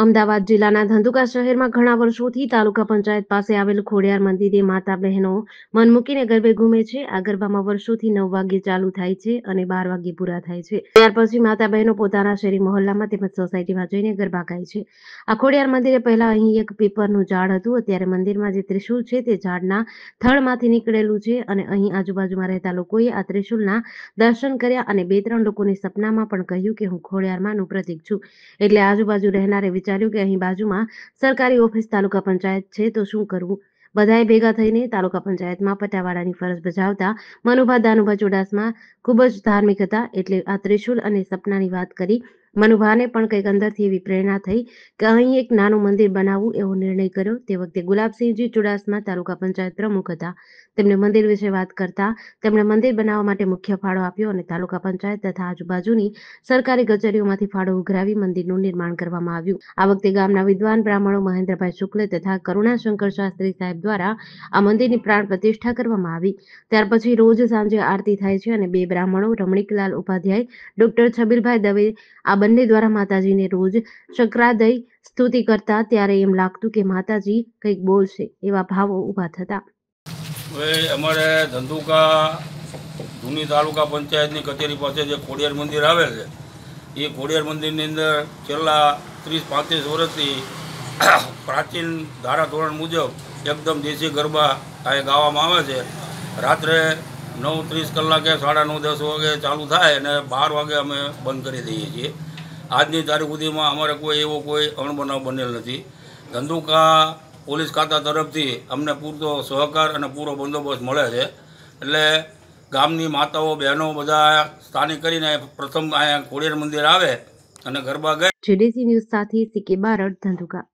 અમદાવાદ જિલ્લાના ધંધુકા શહેરમાં ઘણા વર્ષોથી તાલુકા પંચાયત પાસે આવેલ ખોડિયાર મંદિરે માતા બહેનો મન મૂકીને ગરબે ઘૂમે છે આ ગરબામાં વર્ષોથી નવ વાગ્યે ચાલુ થાય છે અને બાર વાગ્યે પૂરા થાય છે ત્યાર પછી માતા બહેનો પોતાના શેરી મહોલ્લામાં તેમજ સોસાયટીમાં જઈને ગરબા ગાય છે આ ખોડિયાર મંદિરે પહેલા અહીં એક પીપરનું ઝાડ હતું અત્યારે મંદિરમાં જે ત્રિશુલ છે તે ઝાડના થળમાંથી નીકળેલું છે અને અહીં આજુબાજુમાં રહેતા લોકોએ આ ત્રિશુલના દર્શન કર્યા અને બે ત્રણ લોકોને સપનામાં પણ કહ્યું કે હું ખોડિયાર માનું પ્રતીક છું એટલે આજુબાજુ રહેનારે વિચાર્યું કે અહીં બાજુમાં સરકારી ઓફિસ તાલુકા પંચાયત છે તો શું કરવું બધાએ ભેગા થઈને તાલુકા પંચાયતમાં પટાવાળાની ફરજ બજાવતા મનુભા દાનુભા ચુડાસમા ખૂબ જ ધાર્મિક હતા એટલે આ ત્રિશુલ અને સપનાની વાત કરી મનુભાને પણ કંઈક અંદરથી એવી પ્રેરણા થઈ કે અહીં એક નાનું મંદિર બનાવવું એવો નિર્ણય કર્યો તે વખતે ગુલાબસિંહજી ચુડાસમા તાલુકા પંચાયત પ્રમુખ હતા તેમણે મંદિર વિશે વાત કરતા તેમણે મંદિર બનાવવા માટે મુખ્ય ફાળો આપ્યો અને તાલુકા પંચાયત તથા આજુબાજુની સરકારી કચેરીઓમાંથી ફાળો ઉઘરાવી મંદિરનું નિર્માણ કરવામાં આવ્યું આ વખતે ગામના વિદ્વાન બ્રાહ્મણો મહેન્દ્રભાઈ શુક્લ તથા કરુણાશંકર શાસ્ત્રી સાહેબ દ્વારા આ મંદિરની પ્રાણ પ્રતિષ્ઠા કરવામાં આવી ત્યાર પછી રોજ સાંજે આરતી થાય છે અને બે બ્રાહ્મણો રમણીકલાલ ઉપાધ્યાય ડોક્ટર છબીલભાઈ દવે આ બંને દ્વારા માતાજીને રોજ શંકરાદય સ્તુતિ કરતા ત્યારે એમ લાગતું કે માતાજી કંઈક બોલશે એવા ભાવો ઊભા થતા હવે અમારે ધંધુકા જૂની તાલુકા પંચાયતની કચેરી પાસે જે ખોડિયાર મંદિર આવે છે એ ખોડિયાર મંદિરની અંદર છેલ્લા ત્રીસ પાંત્રીસ વર્ષથી પ્રાચીન ધારાધોરણ મુજબ એકદમ દેશી ગરબા અહીં ગાવામાં આવે છે રાત્રે નવ ત્રીસ કલાકે સાડા નવ દસ વાગે ચાલુ થાય અને બાર વાગે અમે બંધ કરી દઈએ છીએ આજની તારીખ સુધીમાં અમારે કોઈ એવો કોઈ અણબનાવ બનેલ નથી ધંધુકા પોલીસ ખાતા તરફથી અમને પૂરતો સહકાર અને પૂરો બંદોબસ્ત મળે છે એટલે ગામની માતાઓ બહેનો બધા સ્થાનિક કરીને પ્રથમ અહીંયા કોળિયર મંદિર આવે અને ગરબા ગાય જેડીસી ન્યૂઝ સાથે સીકે ધંધુકા